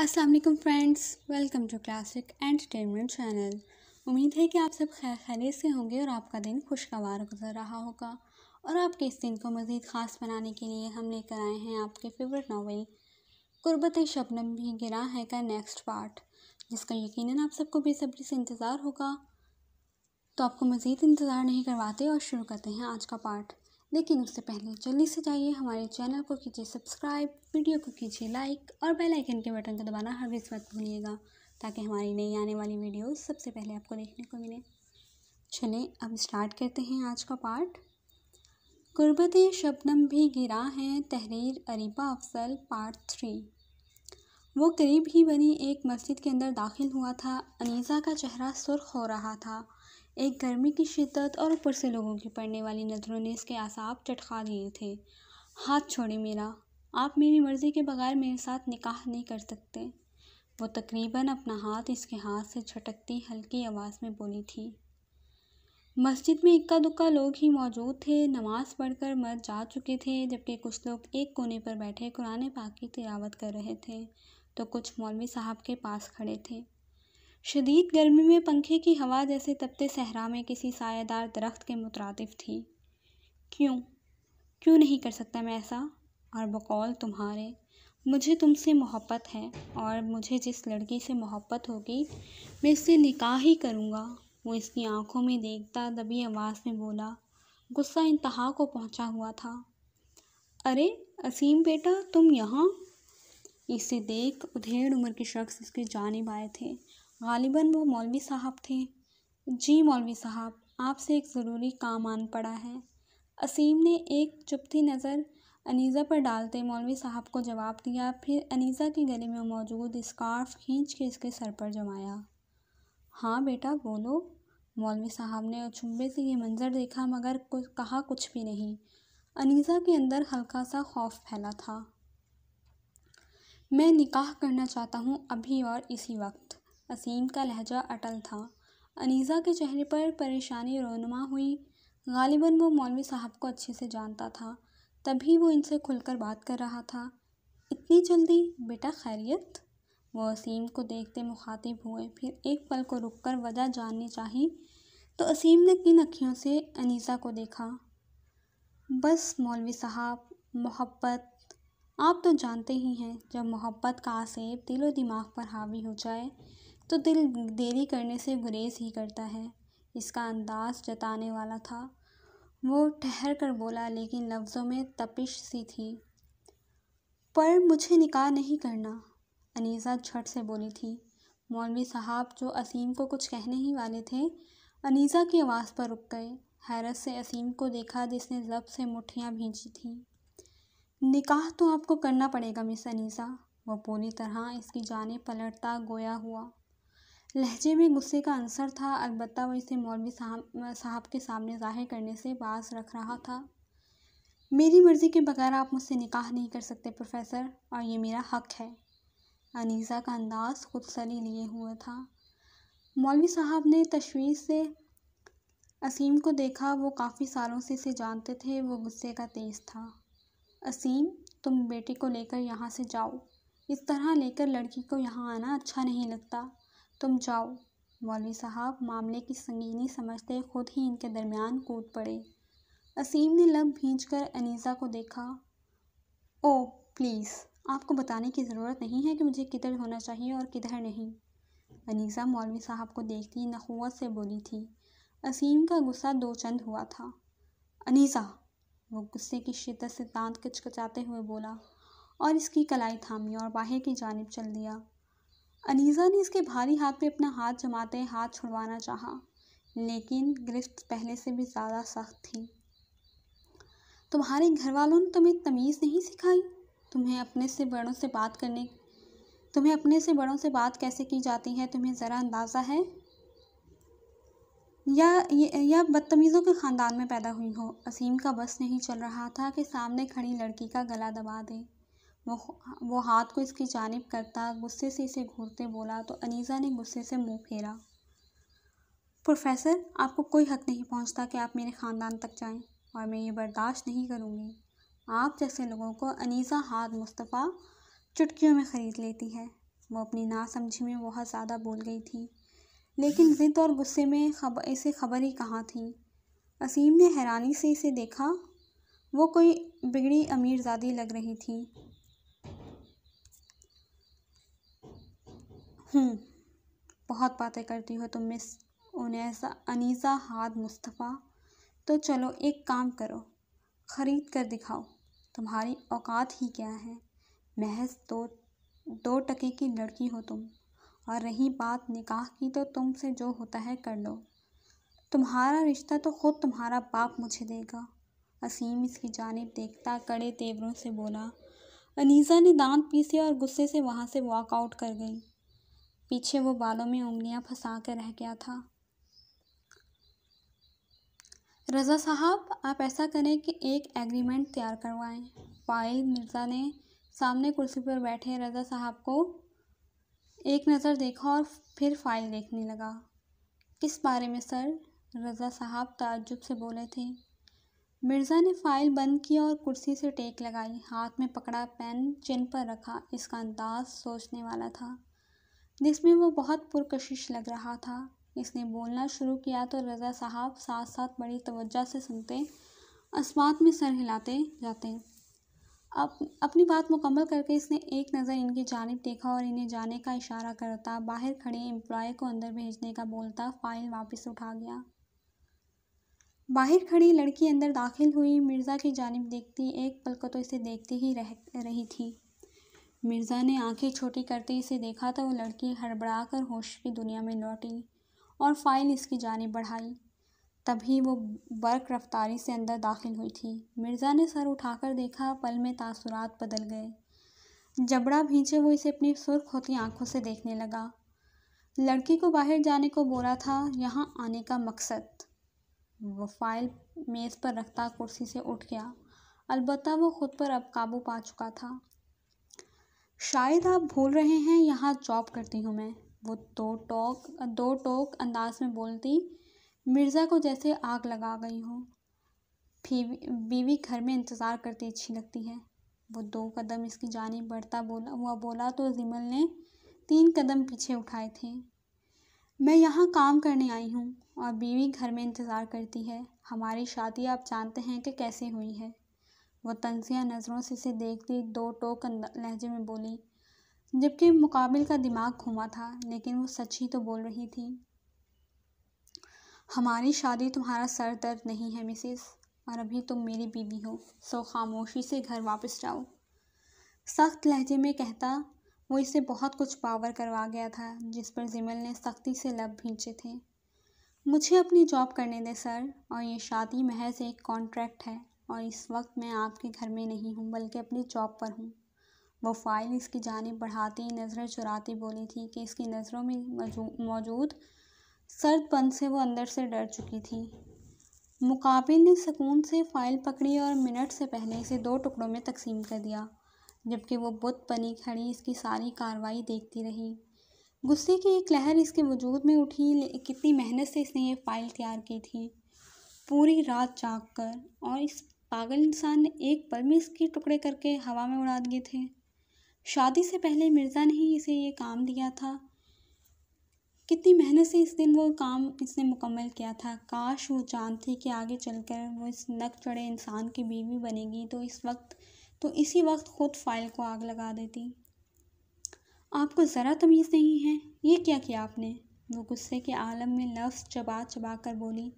Aslam friends welcome to classic entertainment channel उम्मीद है कि आप सब खैर खैरियत से होंगे और आपका दिन खुशगवार गुजर रहा होगा और आपके इस दिन को मज़ीद ख़ास बनाने के लिए हम लेकर आए हैं आपके फेवरेट नावल कुर्बत शबनम भी गिरा है का नेक्स्ट पार्ट जिसका यकीनन आप सबको बेसब्री से इंतज़ार होगा तो आपको मज़ीद इंतज़ार नहीं करवाते और शुरू करते हैं आज का पार्ट लेकिन उससे पहले जल्दी से जाइए हमारे चैनल को कीजिए सब्सक्राइब वीडियो को कीजिए लाइक और बेल आइकन के बटन को दबाना हर हरगिज़ मत भूलिएगा ताकि हमारी नई आने वाली वीडियो सबसे पहले आपको देखने को मिले चलें अब स्टार्ट करते हैं आज का पार्ट गुरबत शबनम भी गिरा है तहरीर अरीबा अफसल पार्ट थ्री वो करीब ही बनी एक मस्जिद के अंदर दाखिल हुआ था अनीसा का चेहरा सुर्ख हो रहा था एक गर्मी की शिद्दत और ऊपर से लोगों की पड़ने वाली नज़रों ने इसके आसाब चटका दिए थे हाथ छोड़े मेरा आप मेरी मर्ज़ी के बगैर मेरे साथ निकाह नहीं कर सकते वो तकरीबन अपना हाथ इसके हाथ से छटकती हल्की आवाज़ में बोली थी मस्जिद में इक्का दुक्का लोग ही मौजूद थे नमाज़ पढ़कर मर जा चुके थे जबकि कुछ लोग एक कोने पर बैठे कुरान पाक की तिलावत कर रहे थे तो कुछ मौलवी साहब के पास खड़े थे शदीद गर्मी में पंखे की हवा जैसे तपते सहरा में किसी सायेदार दरख्त के मुतरदफ थी क्यों क्यों नहीं कर सकता मैं ऐसा और बकौल तुम्हारे मुझे तुमसे मोहब्बत है और मुझे जिस लड़की से मोहब्बत होगी मैं इससे निकाह ही करूँगा वो इसकी आंखों में देखता दबी आवाज़ में बोला गुस्सा इंतहा को पहुँचा हुआ था अरे असीम बेटा तुम यहाँ इसे देख उधेड़ उम्र के शख्स इसके जानब आए थे गालिबा वो मौलवी साहब थे जी मौलवी साहब आपसे एक ज़रूरी काम आन पड़ा है असीम ने एक चुपती नज़र अनीज़ा पर डालते मौलवी साहब को जवाब दिया फिर अनीज़ा के गले में मौजूद स्कार्फ खींच के इसके सर पर जमाया हाँ बेटा बोलो मौलवी साहब ने अचुम्बे से ये मंज़र देखा मगर कुछ कहा कुछ भी नहीं अनीज़ा के अंदर हल्का सा खौफ फैला था मैं निकाह करना चाहता हूँ अभी और इसी वक्त असीम का लहजा अटल था अनीज़ा के चेहरे पर परेशानी रोनुमा हुई गालिबा वो मौलवी साहब को अच्छे से जानता था तभी वो इनसे खुलकर बात कर रहा था इतनी जल्दी बेटा खैरियत वो असीम को देखते मुखातिब हुए फिर एक पल को रुककर वजह जाननी चाही तो असीम ने किन अखियों से अनीसा को देखा बस मौलवी साहब मोहब्बत आप तो जानते ही हैं जब मोहब्बत का आसेब दिलो दिमाग पर हावी हो जाए तो दिल देरी करने से गुरेज ही करता है इसका अंदाज जताने वाला था वो ठहर कर बोला लेकिन लफ्ज़ों में तपिश सी थी पर मुझे निकाह नहीं करना अनीसा झट से बोली थी मौलवी साहब जो असीम को कुछ कहने ही वाले थे अनीसा की आवाज़ पर रुक गए हैरत से असीम को देखा जिसने जब से मुठियाँ भींची थीं निकाह तो आपको करना पड़ेगा मिस अनीसा वह पूरी तरह इसकी जाने पलटता गोया हुआ लहजे में गुस्से का अंसर था अलबत् वह इसे मौलवी साहब साहब के सामने जाहिर करने से बाज रख रहा था मेरी मर्ज़ी के बगैर आप मुझसे निकाह नहीं कर सकते प्रोफेसर और ये मेरा हक है अनीसा का अंदाज़ खुद सली लिए हुआ था मौलवी साहब ने तशवीश से असीम को देखा वो काफ़ी सालों से इसे जानते थे वो गुस्से का तेज़ था असीम तुम बेटे को लेकर यहाँ से जाओ इस तरह लेकर लड़की को यहाँ आना अच्छा नहीं लगता तुम जाओ मौलवी साहब मामले की संगीनी समझते खुद ही इनके दरमियान कूद पड़े असीम ने लब भींच कर अनीसा को देखा ओ प्लीज़ आपको बताने की ज़रूरत नहीं है कि मुझे किधर होना चाहिए और किधर नहीं अनीसा मौलवी साहब को देखती नखुवत से बोली थी असीम का गुस्सा दो चंद हुआ था अनीसा वो गुस्से की शिदत से दांत कचकचाते हुए बोला और इसकी कलाई थामी और बाहर की जानब चल दिया अनीज़ा ने इसके भारी हाथ पे अपना हाथ जमाते हाथ छुड़वाना चाहा लेकिन गिरफ्त पहले से भी ज़्यादा सख्त थी तुम्हारे घर वालों ने तुम्हें तमीज़ नहीं सिखाई तुम्हें अपने से बड़ों से बात करने तुम्हें अपने से बड़ों से बात कैसे की जाती है तुम्हें ज़रा अंदाज़ा है या या बदतमीज़ों के ख़ानदान में पैदा हुई हो असीम का बस नहीं चल रहा था कि सामने खड़ी लड़की का गला दबा दे वो वो हाथ को इसकी जानब करता गुस्से से इसे घूरते बोला तो अनीज़ा ने गुस्से से मुंह फेरा प्रोफेसर आपको कोई हक नहीं पहुंचता कि आप मेरे ख़ानदान तक जाएं और मैं ये बर्दाश्त नहीं करूंगी आप जैसे लोगों को अनीज़ा हाथ मुस्तफ़ा चुटकियों में ख़रीद लेती है वो अपनी नासमझी में बहुत ज़्यादा बोल गई थी लेकिन ज़िद और गुस्से में खब इसे खबर ही कहाँ थी असीम ने हैरानी से इसे देखा वो कोई बिगड़ी अमीरजादी लग रही थी हूँ हम्म, बहुत बातें करती हो तुम मिस उनैसा अनीसा हाद मुस्तफ़ा तो चलो एक काम करो ख़रीद कर दिखाओ तुम्हारी औकात ही क्या है महज दो दो टके की लड़की हो तुम और रही बात निकाह की तो तुमसे जो होता है कर लो तुम्हारा रिश्ता तो खुद तुम्हारा बाप मुझे देगा असीम इसकी जानब देखता कड़े तेवरों से बोला अनीसा ने दांत पीसे और गुस्से से वहाँ से वॉकआउट कर गई पीछे वो बालों में उंगलियां फंसा कर रह गया था रज़ा साहब आप ऐसा करें कि एक एग्रीमेंट तैयार करवाएं फाइल मिर्ज़ा ने सामने कुर्सी पर बैठे रज़ा साहब को एक नज़र देखा और फिर फाइल देखने लगा किस बारे में सर रज़ा साहब ताजुब से बोले थे मिर्ज़ा ने फाइल बंद किया और कुर्सी से टेक लगाई हाथ में पकड़ा पेन चिन पर रखा इसका अंदाज सोचने वाला था जिसमें वो बहुत पुरकशिश लग रहा था इसने बोलना शुरू किया तो रज़ा साहब साथ साथ बड़ी तवज्जा से सुनते असमात में सर हिलाते जाते अप अपनी बात मुकम्मल करके इसने एक नज़र इनकी जानब देखा और इन्हें जाने का इशारा करता बाहर खड़े एम्प्लॉय को अंदर भेजने का बोलता फाइल वापस उठा गया बाहर खड़ी लड़की अंदर दाखिल हुई मिर्ज़ा की जानब देखती एक पल को तो इसे देखती ही रह रही थी मिर्ज़ा ने आंखें छोटी करते इसे देखा तो वो लड़की हड़बड़ा कर होश की दुनिया में लौटी और फाइल इसकी जानब बढ़ाई तभी वो बर्क रफ्तारी से अंदर दाखिल हुई थी मिर्ज़ा ने सर उठाकर देखा पल में तासुरात बदल गए जबड़ा भींचे वो इसे अपनी सुर्ख होती आंखों से देखने लगा लड़की को बाहर जाने को बोला था यहाँ आने का मकसद वो फाइल मेज़ पर रखता कुर्सी से उठ गया अलबत्ता वो ख़ुद पर अब काबू पा चुका था शायद आप भूल रहे हैं यहाँ जॉब करती हूँ मैं वो दो टोक दो टोक अंदाज में बोलती मिर्ज़ा को जैसे आग लगा गई हो बीवी घर में इंतज़ार करती अच्छी लगती है वो दो कदम इसकी जानी बढ़ता बोला हुआ बोला तो जिमल ने तीन कदम पीछे उठाए थे मैं यहाँ काम करने आई हूँ और बीवी घर में इंतज़ार करती है हमारी शादी आप जानते हैं कि कैसे हुई है वह तंजिया नज़रों से इसे देखती दो टोक लहजे में बोली जबकि मुकाबिल का दिमाग घूमा था लेकिन वो सच ही तो बोल रही थी हमारी शादी तुम्हारा सर दर्द नहीं है मिसिस और अभी तुम मेरी बीवी हो सो खामोशी से घर वापस जाओ सख्त लहजे में कहता वो इसे बहुत कुछ पावर करवा गया था जिस पर जिमल ने सख्ती से लब भींचे थे मुझे अपनी जॉब करने दें सर और ये शादी महज एक कॉन्ट्रैक्ट है और इस वक्त मैं आपके घर में नहीं हूँ बल्कि अपनी जॉब पर हूँ वो फाइल इसकी जानब बढ़ाती ही नज़रें चुराती बोली थी कि इसकी नज़रों में मौजूद सर्द पन से वो अंदर से डर चुकी थी मुकाबिल ने सुकून से फाइल पकड़ी और मिनट से पहले इसे दो टुकड़ों में तकसीम कर दिया जबकि वो बुत बनी खड़ी इसकी सारी कार्रवाई देखती रही गुस्से की एक लहर इसके वजूद में उठी कितनी मेहनत से इसने ये फ़ाइल तैयार की थी पूरी रात जाग कर और इस पागल इंसान ने एक पल में इसके टुकड़े करके हवा में उड़ा दिए थे शादी से पहले मिर्ज़ा ने ही इसे ये काम दिया था कितनी मेहनत से इस दिन वो काम इसने मुकम्मल किया था काश वो जानती कि आगे चलकर वो इस नक चढ़े इंसान की बीवी बनेगी तो इस वक्त तो इसी वक्त खुद फाइल को आग लगा देती आपको ज़रा तमीज़ नहीं है ये क्या किया आपने वो गुस्से के आलम में लफ्ज़ चबा चबा कर बोली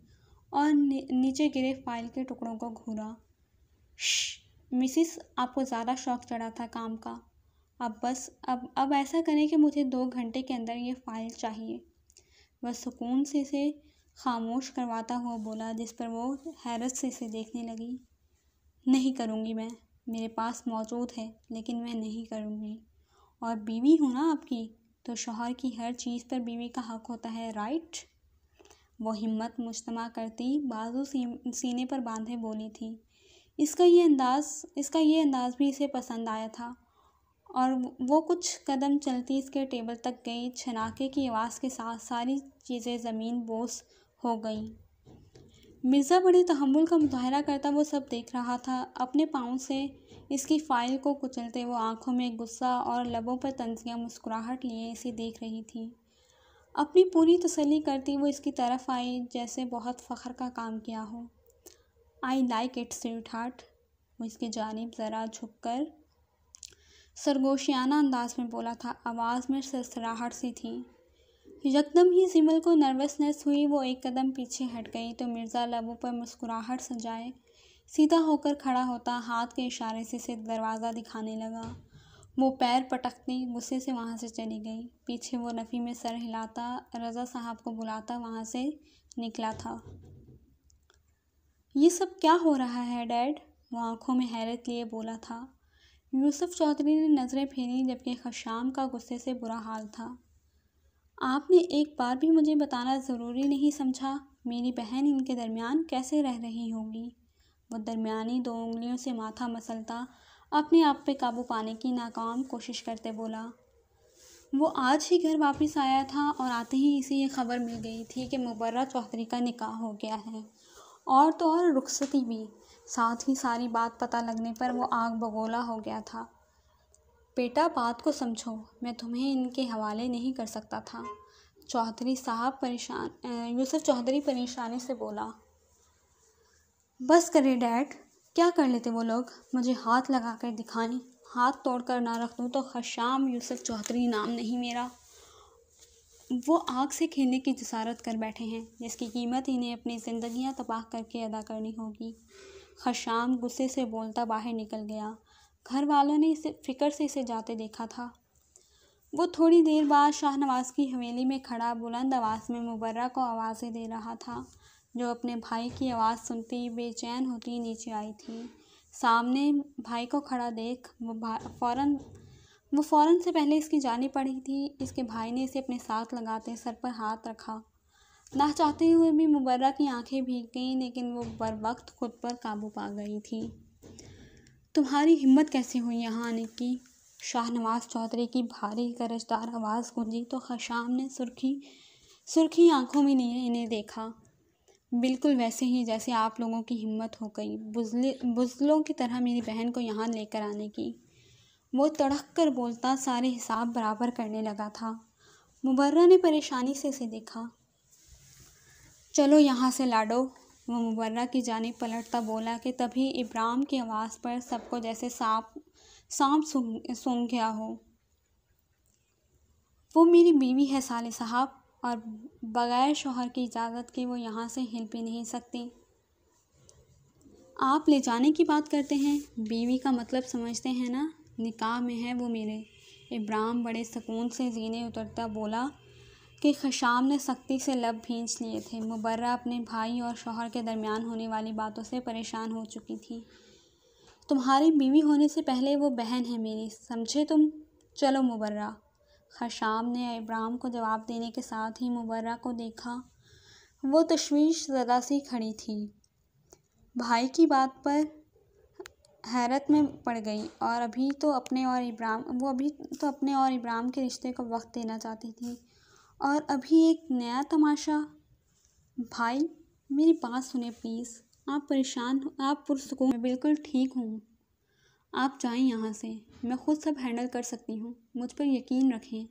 और नीचे गिरे फाइल के टुकड़ों को घूरा मिसिस आपको ज़्यादा शौक चढ़ा था काम का अब बस अब अब ऐसा करें कि मुझे दो घंटे के अंदर ये फाइल चाहिए वह सुकून से इसे खामोश करवाता हुआ बोला जिस पर वो हैरत से इसे देखने लगी नहीं करूँगी मैं मेरे पास मौजूद है लेकिन मैं नहीं करूँगी और बीवी हूँ ना आपकी तो शोहर की हर चीज़ पर बीवी का हक होता है राइट वो हिम्मत मुजतमा करती बाजू सीने पर बांधे बोली थी इसका ये अंदाज़ इसका ये अंदाज़ भी इसे पसंद आया था और वो कुछ कदम चलती इसके टेबल तक गई छनाके की आवाज़ के साथ सारी चीज़ें ज़मीन बोस हो गईं मिर्ज़ा बड़े तहमुल का मुजाहरा करता वो सब देख रहा था अपने पाँव से इसकी फाइल को कुचलते वो आंखों में गुस्सा और लबों पर तंजियाँ मुस्कुराहट लिए इसे देख रही थी अपनी पूरी तसली करती वो इसकी तरफ आई जैसे बहुत फ़ख्र का काम किया हो I like it sweetheart वो इसकी जानब ज़रा झुक कर सरगोशियाना अंदाज में बोला था आवाज़ में सरसराहट सी थी यकदम ही सिमल को नर्वसनेस हुई वो एक कदम पीछे हट गई तो मिर्ज़ा लबों पर मुस्कुराहट सजाए सीधा होकर खड़ा होता हाथ के इशारे से से दरवाज़ा दिखाने लगा वो पैर पटकती गुस्से से वहाँ से चली गई पीछे वो नफ़ी में सर हिलाता रज़ा साहब को बुलाता वहाँ से निकला था ये सब क्या हो रहा है डैड वो आंखों में हैरत लिए बोला था यूसुफ चौधरी ने नज़रें फेरी जबकि खशाम का गुस्से से बुरा हाल था आपने एक बार भी मुझे बताना ज़रूरी नहीं समझा मेरी बहन इनके दरमियान कैसे रह रही होगी वो दरमियानी दो उंगलियों से माथा मसलता अपने आप पे काबू पाने की नाकाम कोशिश करते बोला वो आज ही घर वापस आया था और आते ही इसे ये खबर मिल गई थी कि मुबर्रा चौधरी का निकाह हो गया है और तो और रुखसती भी साथ ही सारी बात पता लगने पर वो आग बगोला हो गया था बेटा बात को समझो मैं तुम्हें इनके हवाले नहीं कर सकता था चौधरी साहब परेशान यूसुफ चौधरी परेशानी से बोला बस करे डैड क्या कर लेते वो लोग मुझे हाथ लगा कर दिखाने हाथ तोड़ कर ना रख दूँ तो खशाम यूसुफ चौधरी नाम नहीं मेरा वो आग से खेलने की जसारत कर बैठे हैं जिसकी कीमत इन्हें अपनी ज़िंदियाँ तबाह करके अदा करनी होगी खशाम गुस्से से बोलता बाहर निकल गया घर वालों ने इसे फिक्र से इसे जाते देखा था वो थोड़ी देर बाद शाहनवाज की हवेली में खड़ा बुलंद आवाज़ में मुबर्रा को आवाज़ें दे रहा था जो अपने भाई की आवाज़ सुनती बेचैन होती नीचे आई थी सामने भाई को खड़ा देख फ़ौरन वो फ़ौरन से पहले इसकी जानी पड़ी थी इसके भाई ने इसे अपने साथ लगाते सर पर हाथ रखा ना चाहते हुए भी मुबर्रा की आंखें भीग गईं लेकिन वो बर वक्त खुद पर काबू पा गई थी तुम्हारी हिम्मत कैसे हुई यहाँ आने की शाहनवाज चौधरी की भारी गरजदार आवाज़ गूंजी तो खशाम ने सुर्खी सुर्खी आंखों में लिए इन्हें देखा बिल्कुल वैसे ही जैसे आप लोगों की हिम्मत हो गई बुजले बुजलों की तरह मेरी बहन को यहाँ लेकर आने की वो तड़क कर बोलता सारे हिसाब बराबर करने लगा था मुबर्रा ने परेशानी से इसे देखा चलो यहाँ से लाडो वो मुबर्रा की जानब पलटता बोला कि तभी इब्राम की आवाज़ पर सबको जैसे सांप सांप सूंघ गया हो वो मेरी बीवी है साले साहब और बग़ैर शोहर की इजाज़त के वो यहाँ से हिल भी नहीं सकती आप ले जाने की बात करते हैं बीवी का मतलब समझते हैं ना निकाह में है वो मेरे इब्राम बड़े सुकून से जीने उतरता बोला कि खशाम ने सख्ती से लब भींच लिए थे मुबर्रा अपने भाई और शोहर के दरमियान होने वाली बातों से परेशान हो चुकी थी तुम्हारी बीवी होने से पहले वो बहन है मेरी समझे तुम चलो मुबर्रा खशाम ने इब्राम को जवाब देने के साथ ही मुबर्रा को देखा वो तशवीश ज़रा सी खड़ी थी भाई की बात पर हैरत में पड़ गई और अभी तो अपने और इब्राम वो अभी तो अपने और इब्राम के रिश्ते को वक्त देना चाहती थी और अभी एक नया तमाशा भाई मेरी बात सुने प्लीज़ आप परेशान आप पुरसकून मैं बिल्कुल ठीक हूँ आप जाएं यहाँ से मैं खुद सब हैंडल कर सकती हूँ मुझ पर यकीन रखें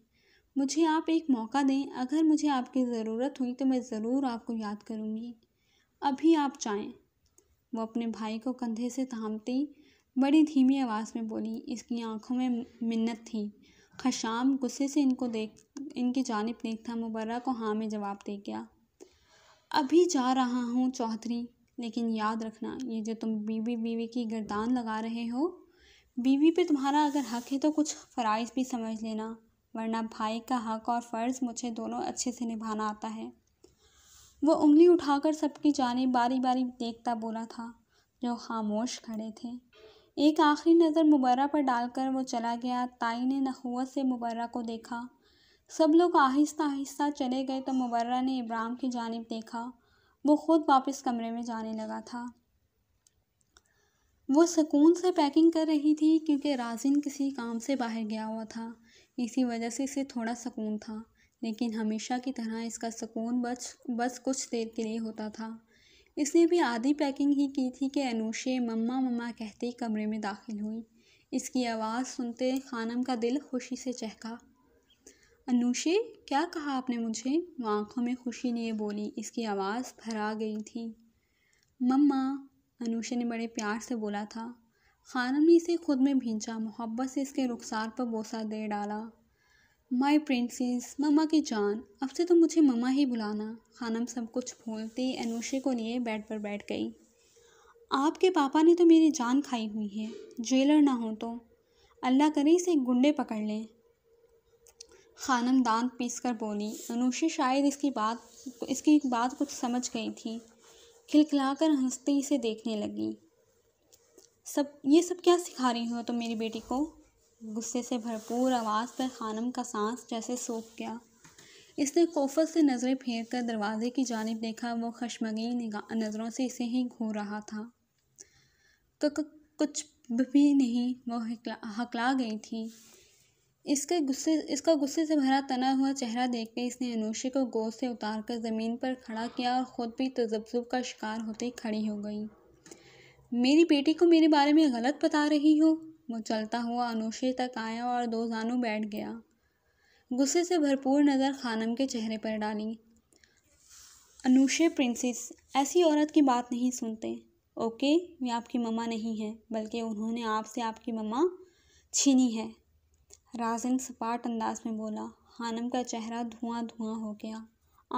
मुझे आप एक मौका दें अगर मुझे आपकी ज़रूरत हुई तो मैं ज़रूर आपको याद करूँगी अभी आप जाएं वो अपने भाई को कंधे से थामती बड़ी धीमी आवाज़ में बोली इसकी आंखों में मिन्नत थी खशाम गुस्से से इनको देख इनकी जानब देखता मुबर्रा को हाँ में जवाब दे गया अभी जा रहा हूँ चौधरी लेकिन याद रखना ये जो तुम बीवी बीवी की गर्दान लगा रहे हो बीवी पे तुम्हारा अगर हक है तो कुछ फ़राइज़ भी समझ लेना वरना भाई का हक और फ़र्ज़ मुझे दोनों अच्छे से निभाना आता है वो उंगली उठाकर सबकी जानब बारी बारी देखता बोला था जो खामोश खड़े थे एक आखिरी नज़र मुबर्रा पर डालकर वो चला गया ताई ने नखवत से मुबर्रा को देखा सब लोग आहिस्ता आहिस्ता चले गए तो मुबर्रा ने इब्राम की जानब देखा वो ख़ुद वापस कमरे में जाने लगा था वो सुकून से पैकिंग कर रही थी क्योंकि राजिन किसी काम से बाहर गया हुआ था इसी वजह से इसे थोड़ा सुकून था लेकिन हमेशा की तरह इसका सुकून बस बस कुछ देर के लिए होता था इसने भी आधी पैकिंग ही की थी कि अनूशे मम्मा मम्मा कहते कमरे में दाखिल हुई इसकी आवाज़ सुनते खानम का दिल खुशी से चहका अनूशे क्या कहा आपने मुझे वो आंखों में खुशी लिए बोली इसकी आवाज़ भरा गई थी मम्मा अनूशे ने बड़े प्यार से बोला था खानम ने इसे खुद में भींचा मोहब्बत से इसके रुखसार पर बोसा दे डाला माय प्रिंसेस ममा की जान अब से तो मुझे ममा ही बुलाना खानम सब कुछ भूलती अनुषे को लिए बेड पर बैठ गई आपके पापा ने तो मेरी जान खाई हुई है जेलर ना हो तो अल्लाह करे इसे गुंडे पकड़ लें खानम दांत पीस कर बोली अनुषे शायद इसकी बात इसकी बात कुछ समझ गई थी खिलखिलाकर हंसते इसे देखने लगी सब ये सब क्या सिखा रही हो तुम तो मेरी बेटी को गुस्से से भरपूर आवाज़ पर खानम का सांस जैसे सूख गया इसने कोफत से नज़रें फेर कर दरवाजे की जानब देखा वो खशमगी नज़रों से इसे ही घूर रहा था कुछ भी नहीं वो हकला गई थी इसके गुस्से इसका गुस्से से भरा तना हुआ चेहरा देखते इसने अनुषे को गोद से उतार कर ज़मीन पर खड़ा किया और ख़ुद भी तजब्जुब का शिकार होते खड़ी हो गई मेरी बेटी को मेरे बारे में गलत बता रही हो वो चलता हुआ अनोशे तक आया और दो जानू बैठ गया गुस्से से भरपूर नज़र खानम के चेहरे पर डाली अनुशे प्रिंसेस ऐसी औरत की बात नहीं सुनते ओके वे आपकी ममा नहीं है बल्कि उन्होंने आपसे आपकी ममा छीनी है राजन सपाट अंदाज में बोला खानम का चेहरा धुआं धुआं हो गया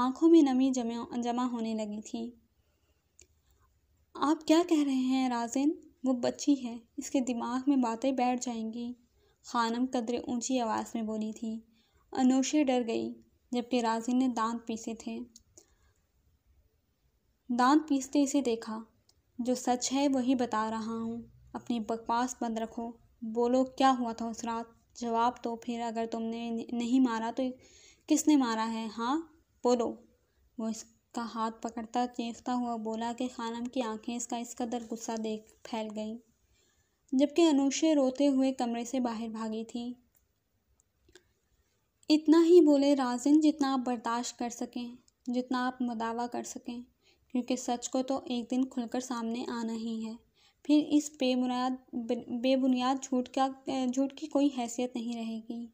आंखों में नमी जमा जमा होने लगी थी आप क्या कह रहे हैं राजन वो बच्ची है इसके दिमाग में बातें बैठ जाएंगी खानम कदरे ऊंची आवाज़ में बोली थी अनोशी डर गई जबकि राजी ने दांत पीसे थे दांत पीसते इसे देखा जो सच है वही बता रहा हूँ अपनी बकवास बंद रखो बोलो क्या हुआ था उस रात जवाब तो फिर अगर तुमने नहीं मारा तो किसने मारा है हाँ बोलो वो इस का हाथ पकड़ता चेंचता हुआ बोला कि खानम की आंखें इसका इस कदर गुस्सा देख फैल गईं जबकि अनुषे रोते हुए कमरे से बाहर भागी थी इतना ही बोले राजन जितना आप बर्दाश्त कर सकें जितना आप मुदावा कर सकें क्योंकि सच को तो एक दिन खुलकर सामने आना ही है फिर इस बेबुनियाद बेबुनियाद झूठ का झूठ की कोई हैसियत नहीं रहेगी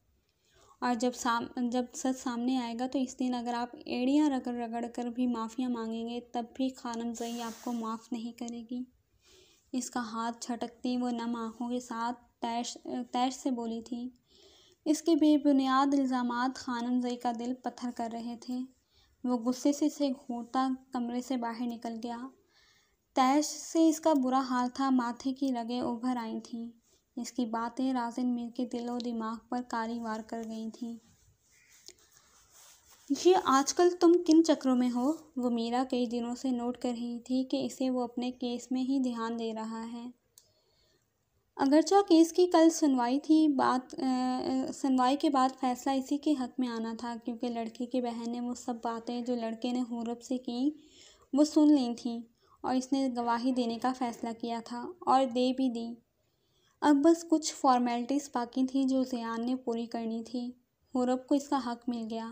और जब साम जब सच सामने आएगा तो इस दिन अगर आप एड़ियाँ रगड़ रगड़ कर भी माफ़ियाँ मांगेंगे तब भी खानम जई आपको माफ़ नहीं करेगी इसका हाथ छटकती वो नम आँखों के साथ तैश तैश से बोली थी इसके बेबुनियाद इल्ज़ाम खानम जई का दिल पत्थर कर रहे थे वो गुस्से से इसे घूरता कमरे से बाहर निकल गया तैश से इसका बुरा हाल था माथे की रगें उभर आई थीं इसकी बातें राजन मीर के दिल और दिमाग पर कारी वार कर गई थीं ये आजकल तुम किन चक्रों में हो वो मीरा कई दिनों से नोट कर रही थी कि इसे वो अपने केस में ही ध्यान दे रहा है अगरचा केस की कल सुनवाई थी बात सुनवाई के बाद फैसला इसी के हक में आना था क्योंकि लड़की की बहन ने वो सब बातें जो लड़के ने हूरब से की वो सुन ली थी और इसने गवाही देने का फ़ैसला किया था और दे भी दी अब बस कुछ फॉर्मेलिटीज़ बाकी थी जो ज़ियान ने पूरी करनी थी हुरब को इसका हक मिल गया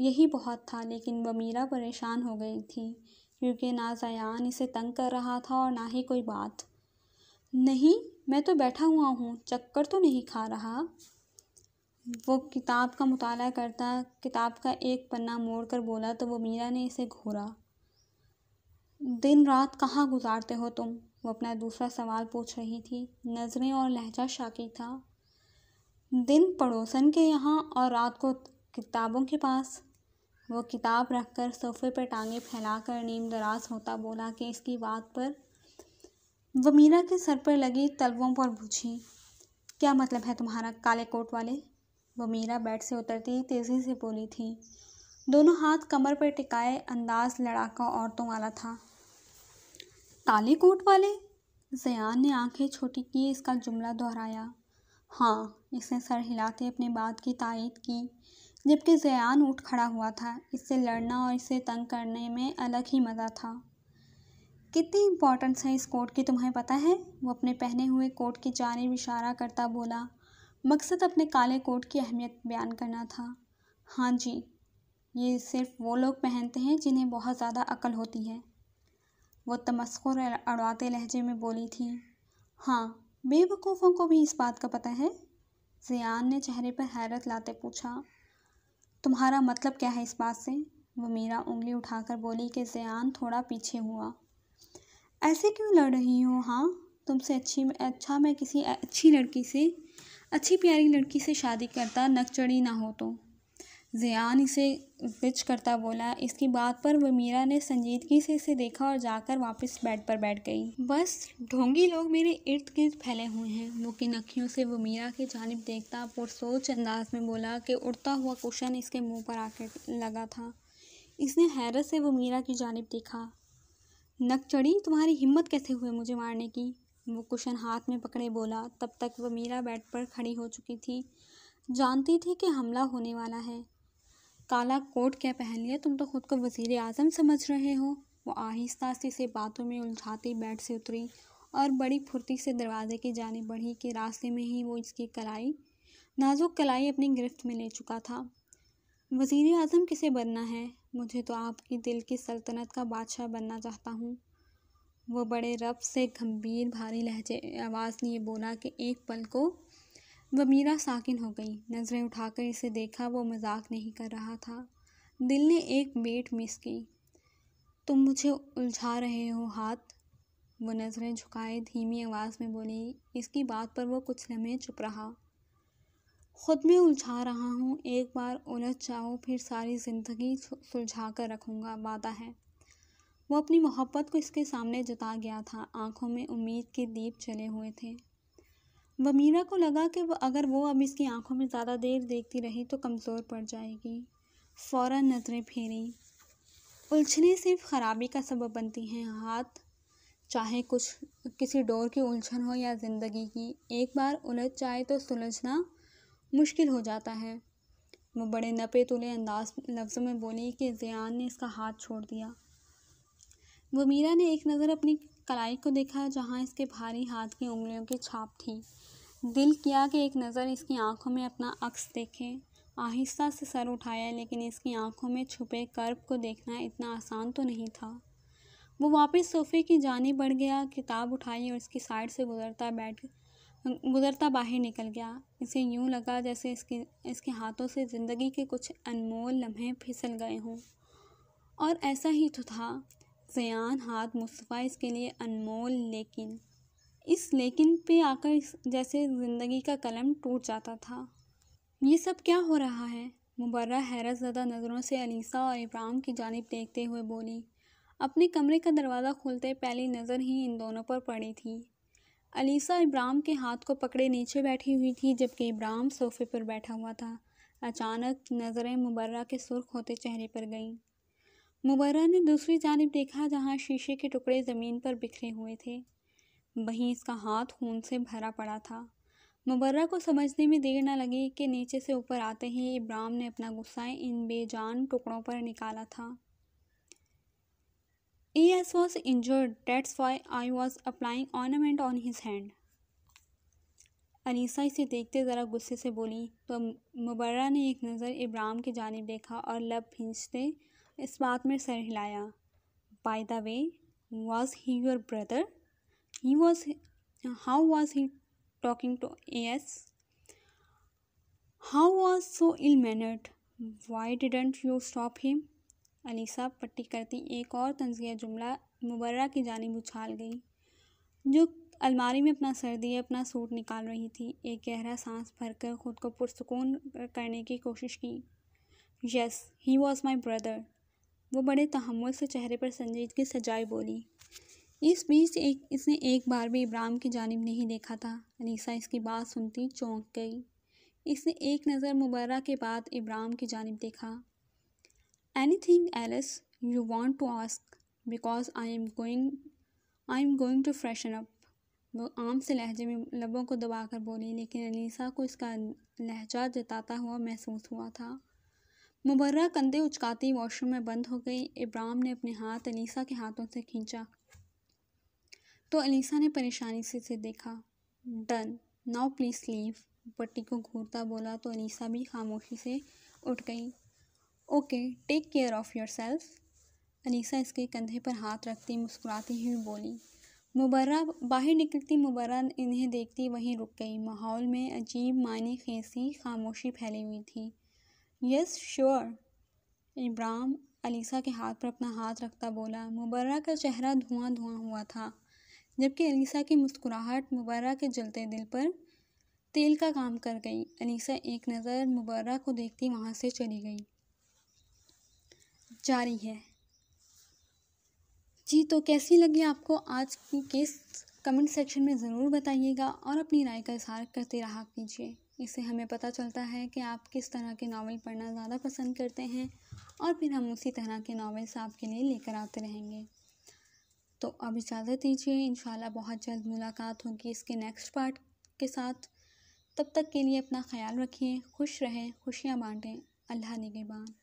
यही बहुत था लेकिन बमीरा परेशान हो गई थी क्योंकि ना ज़यान इसे तंग कर रहा था और ना ही कोई बात नहीं मैं तो बैठा हुआ हूँ चक्कर तो नहीं खा रहा वो किताब का मुताला करता किताब का एक पन्ना मोड़ कर बोला तो वो मीरा ने इसे घूरा दिन रात कहाँ गुजारते हो तुम वो अपना दूसरा सवाल पूछ रही थी नज़रें और लहजा शाकी था दिन पड़ोसन के यहाँ और रात को किताबों के पास वो किताब रख कर सोफे पर टांगे कर नीम दराज होता बोला कि इसकी बात पर वमीरा के सर पर लगी तलवों पर पूछी क्या मतलब है तुम्हारा काले कोट वाले वमीरा बैठ बेड से उतरती तेज़ी से बोली थी दोनों हाथ कमर पर टिकाए अंदाज लड़ाका औरतों वाला था काले कोट वाले जयान ने आंखें छोटी किए इसका जुमला दोहराया हाँ इसने सर हिलाते अपने बात की तायद की जबकि जयान उठ खड़ा हुआ था इससे लड़ना और इसे तंग करने में अलग ही मज़ा था कितनी इम्पोर्टेंस है इस कोट की तुम्हें पता है वो अपने पहने हुए कोट की जानब इशारा करता बोला मकसद अपने काले कोट की अहमियत बयान करना था हाँ जी ये सिर्फ वो लोग पहनते हैं जिन्हें बहुत ज़्यादा अकल होती है वो तमस्कुर अड़वाते लहजे में बोली थी हाँ बेवकूफ़ों को भी इस बात का पता है जियान ने चेहरे पर हैरत लाते पूछा तुम्हारा मतलब क्या है इस बात से वो मीरा उंगली उठाकर बोली कि जियान थोड़ा पीछे हुआ ऐसे क्यों लड़ रही हो हाँ तुमसे अच्छी अच्छा मैं किसी अच्छी लड़की से अच्छी प्यारी लड़की से शादी करता नकचड़ी ना हो तो ज़ियान इसे विच करता बोला इसकी बात पर वमीरा ने संजीदगी से इसे देखा और जाकर वापस बेड पर बैठ गई बस ढोंगी लोग मेरे इर्द गिर्द फैले हुए हैं वो नखियों से वमीरा की जानब देखता पुरसोच अंदाज में बोला कि उड़ता हुआ कुशन इसके मुंह पर आकर लगा था इसने हैरत से वमीरा की जानब देखा नक चढ़ी तुम्हारी हिम्मत कैसे हुई मुझे मारने की वो कुशन हाथ में पकड़े बोला तब तक वमीरा बेड पर खड़ी हो चुकी थी जानती थी कि हमला होने वाला है काला कोट क्या पहन लिया तुम तो खुद को वज़ी अजम समझ रहे हो वो आहिस्ता से से बातों में उलझाती बैठ से उतरी और बड़ी फुर्ती से दरवाजे की जाने बढ़ी कि रास्ते में ही वो इसकी कलाई नाजुक कलाई अपनी गिरफ्त में ले चुका था वज़ी अजम किसे बनना है मुझे तो आपकी दिल की सल्तनत का बादशाह बनना चाहता हूँ वो बड़े रब से गंभीर भारी लहजे आवाज़ लिए बोला कि एक पल को वमीरा साकिन हो गई नज़रें उठाकर इसे देखा वो मजाक नहीं कर रहा था दिल ने एक बेट मिस की तुम मुझे उलझा रहे हो हाथ वो नज़रें झुकाए धीमी आवाज़ में बोली इसकी बात पर वो कुछ लम्हे चुप रहा खुद में उलझा रहा हूँ एक बार उलझ जाओ फिर सारी ज़िंदगी सुलझा कर रखूँगा वादा है वो अपनी मोहब्बत को इसके सामने जता गया था आंखों में उम्मीद के दीप चले हुए थे वह मीरा को लगा कि वह अगर वो अब इसकी आंखों में ज़्यादा देर देखती रही तो कमज़ोर पड़ जाएगी फ़ौर नज़रें फेरी उलझने सिर्फ खराबी का सबब बनती हैं हाथ चाहे कुछ किसी डोर की उलझन हो या ज़िंदगी की एक बार उलझ जाए तो सुलझना मुश्किल हो जाता है वो बड़े नपे तुले अंदाज लफ्ज़ों में बोली कि जियान ने इसका हाथ छोड़ दिया वो मीरा ने एक नज़र अपनी कलाई को देखा जहाँ इसके भारी हाथ की उंगलियों की छाप थी दिल किया कि एक नज़र इसकी आंखों में अपना अक्स देखे आहिस्ता से सर उठाया लेकिन इसकी आंखों में छुपे कर्व को देखना इतना आसान तो नहीं था वो वापस सोफे की जानी बढ़ गया किताब उठाई और इसकी साइड से गुजरता बैठ गुजरता बाहर निकल गया इसे यूं लगा जैसे इसके इसके हाथों से ज़िंदगी के कुछ अनमोल लम्हे फिसल गए हों और ऐसा ही तो था सयान हाथ मुस्तफ़ा इसके लिए अनमोल लेकिन इस लेकिन पे आकर जैसे ज़िंदगी का कलम टूट जाता था ये सब क्या हो रहा है मुबर्रा हैरत ज़दा नज़रों से अलीसा और इब्राम की जानब देखते हुए बोली अपने कमरे का दरवाज़ा खोलते पहली नज़र ही इन दोनों पर पड़ी थी अलीसा इब्राम के हाथ को पकड़े नीचे बैठी हुई थी जबकि इब्राम सोफे पर बैठा हुआ था अचानक नज़रें मुबर्रा के सुर्ख होते चेहरे पर गईं मुबारा ने दूसरी जानब देखा जहाँ शीशे के टुकड़े ज़मीन पर बिखरे हुए थे वहीं इसका हाथ खून से भरा पड़ा था मुबर्रा को समझने में देर न लगी कि नीचे से ऊपर आते ही इब्राम ने अपना गुस्सा इन बेजान टुकड़ों पर निकाला था ई एस was injured that's why I was applying ornament on his hand Anisa इसे देखते ज़रा गुस्से से बोली तो मुबर्रा ने एक नज़र इब्राम की जानब देखा और लब भींचते इस बात में सर हिलाया by the way was he your brother he was how was he talking to us how was so ill mannered why didn't you stop him Alisa पट्टी करती एक और तंजिया जुमला मुबर्रा की जानब उछाल गई जो अलमारी में अपना सर दिए अपना सूट निकाल रही थी एक गहरा सांस भरकर खुद को पुरसकून करने की कोशिश की yes he was my brother वो बड़े तहमुल से चेहरे पर संजीदगी सजाए बोली इस बीच एक इसने एक बार भी इब्राम की जानब नहीं देखा था अनीसा इसकी बात सुनती चौंक गई इसने एक नज़र मुबर्रा के बाद इब्राम की जानब देखा anything else you want to ask because I am going I am going to freshen up वो आम से लहजे में लबों को दबाकर बोली लेकिन अनीसा को इसका लहजा जताता हुआ महसूस हुआ था मुबर्रा कंधे उचकाती वॉशरूम में बंद हो गई इब्राम ने अपने हाथ अनीसा के हाथों से खींचा तो अनीसा ने परेशानी से इसे देखा डन नाउ प्लीज़ लीव पट्टी को घूरता बोला तो अनीसा भी खामोशी से उठ गई okay take care of yourself Anisa इसके कंधे पर हाथ रखती मुस्कुराती हुई बोली मुबर्रा बाहर निकलती मुबर्रा इन्हें देखती वहीं रुक गई माहौल में अजीब मानी खेसी खामोशी फैली हुई थी यस श्योर इब्राम अलीसा के हाथ पर अपना हाथ रखता बोला मुबर्रा का चेहरा धुआं धुआं हुआ था जबकि अलीसा की मुस्कुराहट मुबर्रा के जलते दिल पर तेल का काम कर गई अलीसा एक नज़र मुबर्रा को देखती वहाँ से चली गई जारी है जी तो कैसी लगी आपको आज की केस कमेंट सेक्शन में ज़रूर बताइएगा और अपनी राय का इजहार करते रहा कीजिए इससे हमें पता चलता है कि आप किस तरह के नावल पढ़ना ज़्यादा पसंद करते हैं और फिर हम उसी तरह के नावल्स आपके लिए लेकर आते रहेंगे तो अब इजाज़त दीजिए इन बहुत जल्द मुलाकात होगी इसके नेक्स्ट पार्ट के साथ तब तक के लिए अपना ख्याल रखिए खुश रहें खुशियाँ बाँटें अल्लाह निगेबान